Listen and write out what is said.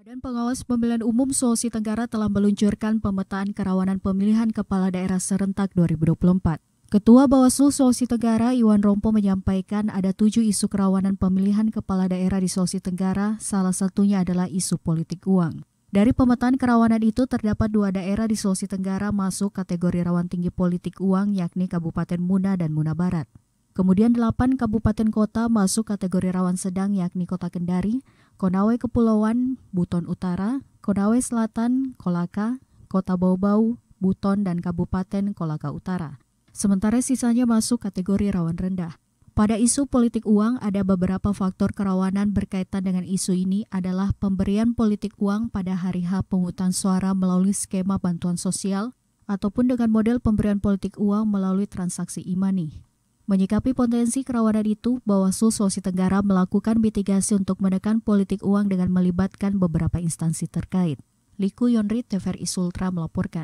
Badan Pengawas Pemilihan Umum Sulawesi Tenggara telah meluncurkan pemetaan kerawanan pemilihan kepala daerah serentak 2024. Ketua Bawaslu Sulawesi Tenggara Iwan Rompo menyampaikan ada tujuh isu kerawanan pemilihan kepala daerah di Sulawesi Tenggara, salah satunya adalah isu politik uang. Dari pemetaan kerawanan itu terdapat dua daerah di Sulawesi Tenggara masuk kategori rawan tinggi politik uang yakni Kabupaten Muna dan Muna Barat. Kemudian delapan kabupaten kota masuk kategori rawan sedang yakni Kota Kendari, Konawe Kepulauan, Buton Utara, Konawe Selatan, Kolaka, Kota Bau-Bau, Buton, dan Kabupaten Kolaka Utara. Sementara sisanya masuk kategori rawan rendah. Pada isu politik uang, ada beberapa faktor kerawanan berkaitan dengan isu ini adalah pemberian politik uang pada hari H pungutan suara melalui skema bantuan sosial ataupun dengan model pemberian politik uang melalui transaksi imani. Menyikapi potensi kerawanan itu, Bawaslu Sulawesi Tenggara melakukan mitigasi untuk menekan politik uang dengan melibatkan beberapa instansi terkait. Liku Yonri TVRI Sultra melaporkan.